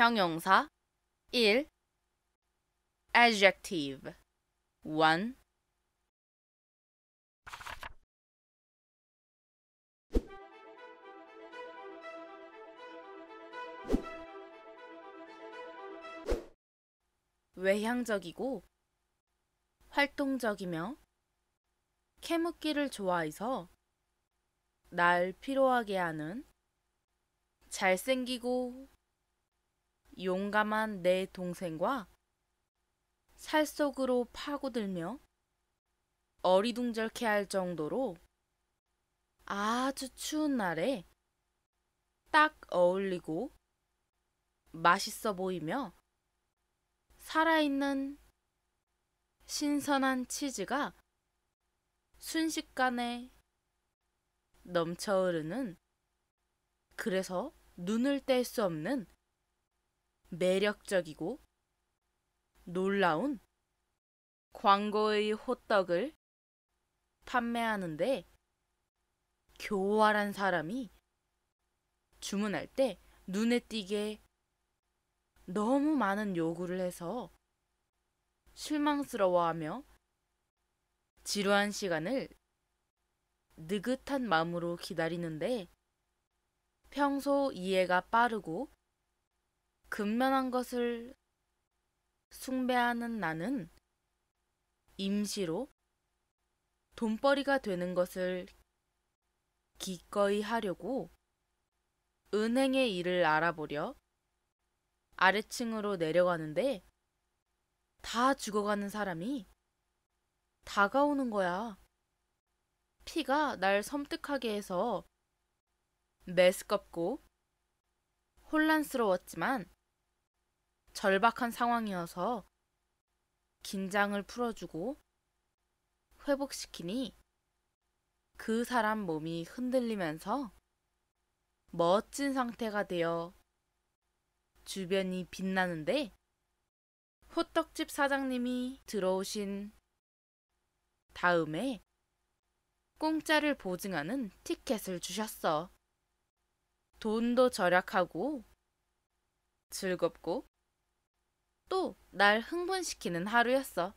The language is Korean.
형용사 1 adjective 1 외향적이고 활동적이며 캐묻기를 좋아해서 날 필요하게 하는 잘생기고 용감한 내 동생과 살 속으로 파고들며 어리둥절케 할 정도로 아주 추운 날에 딱 어울리고 맛있어 보이며 살아있는 신선한 치즈가 순식간에 넘쳐 흐르는 그래서 눈을 뗄 수 없는 매력적이고 놀라운 광고의 호떡을 판매하는데 교활한 사람이 주문할 때 눈에 띄게 너무 많은 요구를 해서 실망스러워하며 지루한 시간을 느긋한 마음으로 기다리는데 평소 이해가 빠르고 근면한 것을 숭배하는 나는 임시로 돈벌이가 되는 것을 기꺼이 하려고 은행의 일을 알아보려 아래층으로 내려가는데 다 죽어가는 사람이 다가오는 거야. 피가 날 섬뜩하게 해서 메스껍고 혼란스러웠지만 절박한 상황이어서 긴장을 풀어주고 회복시키니 그 사람 몸이 흔들리면서 멋진 상태가 되어 주변이 빛나는데 호떡집 사장님이 들어오신 다음에 공짜를 보증하는 티켓을 주셨어. 돈도 절약하고 즐겁고 또날 흥분시키는 하루였어.